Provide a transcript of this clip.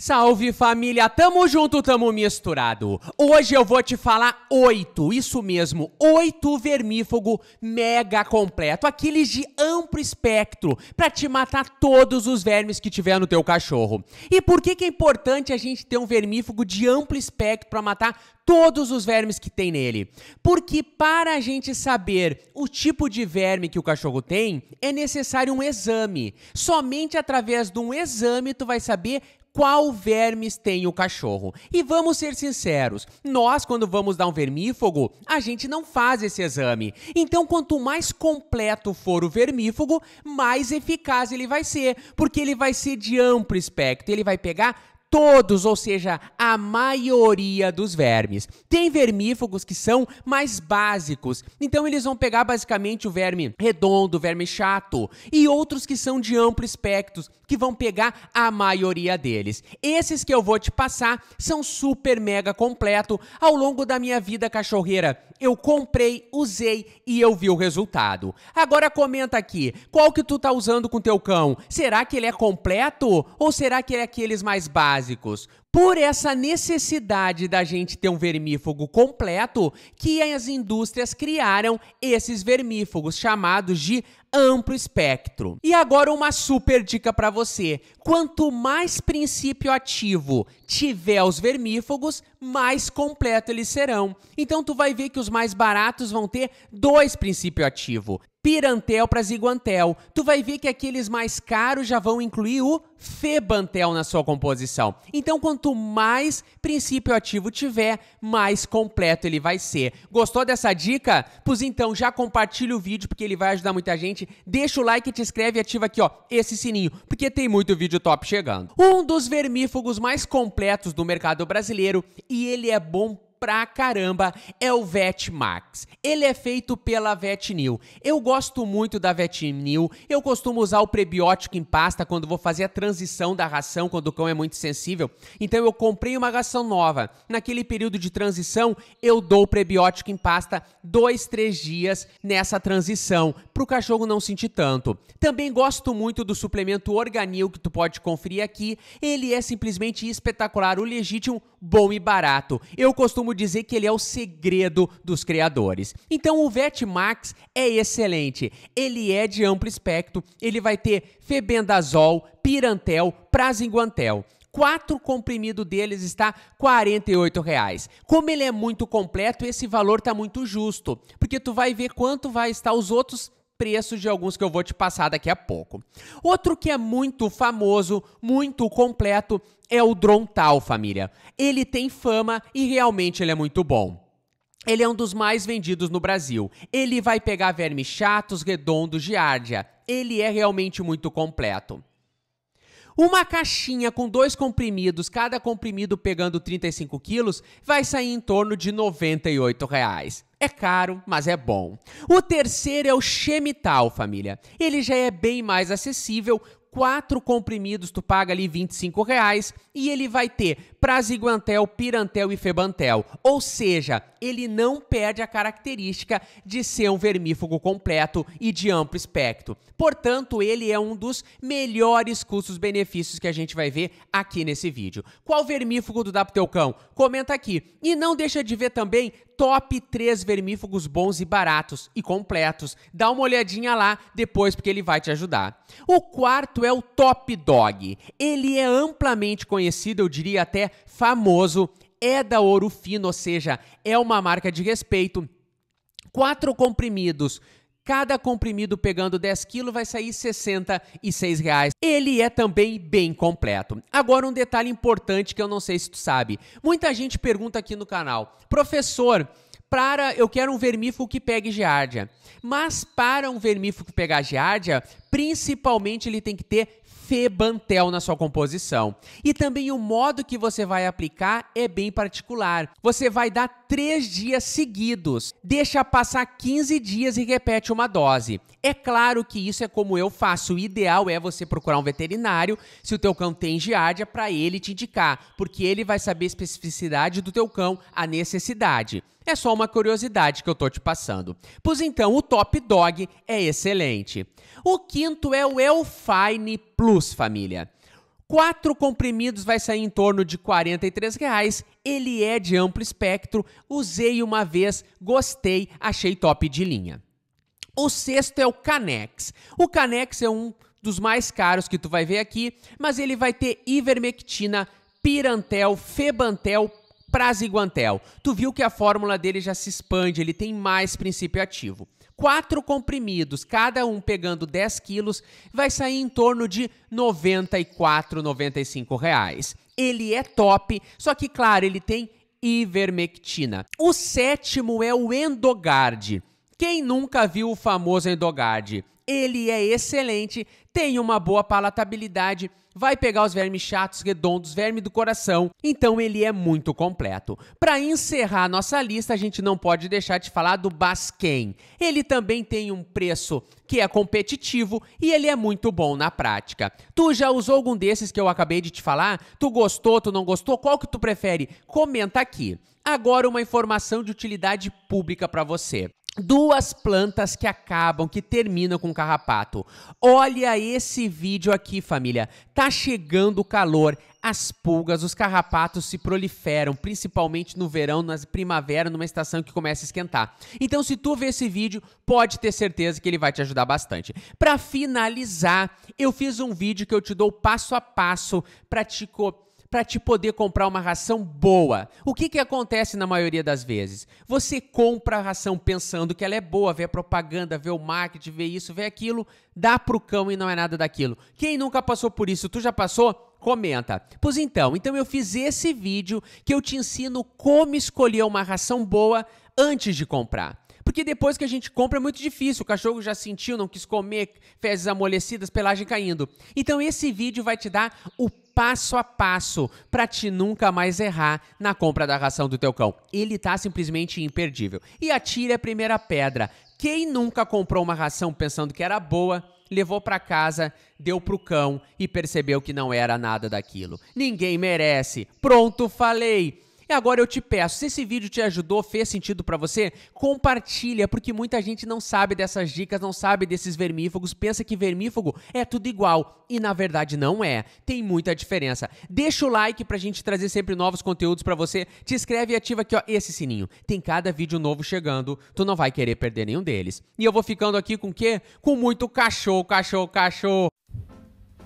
Salve família, tamo junto, tamo misturado. Hoje eu vou te falar oito, isso mesmo, oito vermífugo mega completo, aqueles de amplo espectro, para te matar todos os vermes que tiver no teu cachorro. E por que que é importante a gente ter um vermífugo de amplo espectro para matar todos os vermes que tem nele? Porque para a gente saber o tipo de verme que o cachorro tem, é necessário um exame. Somente através de um exame tu vai saber qual vermes tem o cachorro. E vamos ser sinceros, nós quando vamos dar um vermífugo, a gente não faz esse exame. Então quanto mais completo for o vermífugo, mais eficaz ele vai ser, porque ele vai ser de amplo espectro, ele vai pegar todos, ou seja, a maioria dos vermes. Tem vermífugos que são mais básicos, então eles vão pegar basicamente o verme redondo, o verme chato, e outros que são de amplo espectro, que vão pegar a maioria deles. Esses que eu vou te passar são super mega completo. Ao longo da minha vida cachorreira, eu comprei, usei e eu vi o resultado. Agora comenta aqui, qual que tu tá usando com teu cão? Será que ele é completo ou será que ele é aqueles mais básicos? Por essa necessidade da gente ter um vermífugo completo, que as indústrias criaram esses vermífugos chamados de amplo espectro. E agora uma super dica para você. Quanto mais princípio ativo tiver os vermífugos, mais completo eles serão. Então tu vai ver que os mais baratos vão ter dois princípio ativo pirantel para ziguantel. Tu vai ver que aqueles mais caros já vão incluir o febantel na sua composição. Então, quanto mais princípio ativo tiver, mais completo ele vai ser. Gostou dessa dica? Pois então, já compartilha o vídeo porque ele vai ajudar muita gente. Deixa o like, te inscreve e ativa aqui, ó, esse sininho, porque tem muito vídeo top chegando. Um dos vermífugos mais completos do mercado brasileiro e ele é bom pra caramba é o Vetmax. Ele é feito pela Vetnil. Eu gosto muito da Vetnil. Eu costumo usar o prebiótico em pasta quando vou fazer a transição da ração quando o cão é muito sensível. Então eu comprei uma ração nova. Naquele período de transição, eu dou o prebiótico em pasta dois, três dias nessa transição para o cachorro não sentir tanto. Também gosto muito do suplemento Organil que tu pode conferir aqui. Ele é simplesmente espetacular, o legítimo, bom e barato. Eu costumo dizer que ele é o segredo dos criadores. Então o VET Max é excelente. Ele é de amplo espectro, ele vai ter febendazol, pirantel, prazinguantel quatro comprimido deles está R$ reais. Como ele é muito completo, esse valor está muito justo, porque tu vai ver quanto vai estar os outros preços de alguns que eu vou te passar daqui a pouco. Outro que é muito famoso, muito completo, é o Drontal, família. Ele tem fama e realmente ele é muito bom. Ele é um dos mais vendidos no Brasil. Ele vai pegar vermes chatos, redondos, giardia. Ele é realmente muito completo. Uma caixinha com dois comprimidos, cada comprimido pegando 35 quilos, vai sair em torno de R$ 98. Reais. É caro, mas é bom. O terceiro é o Chemital, família. Ele já é bem mais acessível, quatro comprimidos tu paga ali 25 reais e ele vai ter Praziguantel, Pirantel e Febantel. Ou seja, ele não perde a característica de ser um vermífugo completo e de amplo espectro. Portanto, ele é um dos melhores custos-benefícios que a gente vai ver aqui nesse vídeo. Qual vermífugo do Dapteucão? Comenta aqui. E não deixa de ver também top 3 vermífugos bons e baratos e completos. Dá uma olhadinha lá depois porque ele vai te ajudar. O quarto é o Top Dog. Ele é amplamente conhecido, eu diria até famoso, é da Ouro Fino, ou seja, é uma marca de respeito. Quatro comprimidos Cada comprimido pegando 10 kg vai sair R$ 66,00. Reais. Ele é também bem completo. Agora um detalhe importante que eu não sei se tu sabe. Muita gente pergunta aqui no canal: "Professor, para eu quero um vermífugo que pegue giardia". Mas para um vermífugo pegar giardia, principalmente ele tem que ter febantel na sua composição. E também o modo que você vai aplicar é bem particular. Você vai dar três dias seguidos, deixa passar 15 dias e repete uma dose. É claro que isso é como eu faço. O ideal é você procurar um veterinário, se o teu cão tem giardia, para ele te indicar, porque ele vai saber a especificidade do teu cão, a necessidade. É só uma curiosidade que eu tô te passando. Pois então, o Top Dog é excelente. O quinto é o Elfine Plus, família. Quatro comprimidos vai sair em torno de R$ reais. Ele é de amplo espectro. Usei uma vez, gostei, achei top de linha. O sexto é o Canex. O Canex é um dos mais caros que tu vai ver aqui, mas ele vai ter ivermectina, pirantel, febantel, Praz Iguantel. Tu viu que a fórmula dele já se expande, ele tem mais princípio ativo. Quatro comprimidos, cada um pegando 10 quilos, vai sair em torno de R$ 94,95. reais. Ele é top, só que, claro, ele tem ivermectina. O sétimo é o Endogard. Quem nunca viu o famoso Endogard? Ele é excelente, tem uma boa palatabilidade, vai pegar os vermes chatos, redondos, verme do coração, então ele é muito completo. Para encerrar nossa lista, a gente não pode deixar de falar do Basquen. Ele também tem um preço que é competitivo e ele é muito bom na prática. Tu já usou algum desses que eu acabei de te falar? Tu gostou, tu não gostou? Qual que tu prefere? Comenta aqui. Agora uma informação de utilidade pública para você. Duas plantas que acabam, que terminam com carrapato. Olha esse vídeo aqui, família. Tá chegando o calor, as pulgas, os carrapatos se proliferam, principalmente no verão, na primavera, numa estação que começa a esquentar. Então, se tu vê esse vídeo, pode ter certeza que ele vai te ajudar bastante. Para finalizar, eu fiz um vídeo que eu te dou passo a passo para te para te poder comprar uma ração boa. O que, que acontece na maioria das vezes? Você compra a ração pensando que ela é boa, vê a propaganda, vê o marketing, vê isso, vê aquilo, dá pro cão e não é nada daquilo. Quem nunca passou por isso? Tu já passou? comenta. Pois então, então eu fiz esse vídeo que eu te ensino como escolher uma ração boa antes de comprar. Porque depois que a gente compra é muito difícil, o cachorro já sentiu, não quis comer, fezes amolecidas, pelagem caindo. Então esse vídeo vai te dar o passo a passo para te nunca mais errar na compra da ração do teu cão. Ele tá simplesmente imperdível. E atire a primeira pedra. Quem nunca comprou uma ração pensando que era boa, levou para casa, deu pro cão e percebeu que não era nada daquilo. Ninguém merece. Pronto, falei. E agora eu te peço, se esse vídeo te ajudou, fez sentido para você, compartilha, porque muita gente não sabe dessas dicas, não sabe desses vermífugos, pensa que vermífugo é tudo igual e na verdade não é. Tem muita diferença. Deixa o like pra gente trazer sempre novos conteúdos para você. Te inscreve e ativa aqui ó esse sininho. Tem cada vídeo novo chegando, tu não vai querer perder nenhum deles. E eu vou ficando aqui com o quê? Com muito cachorro, cachorro, cachorro.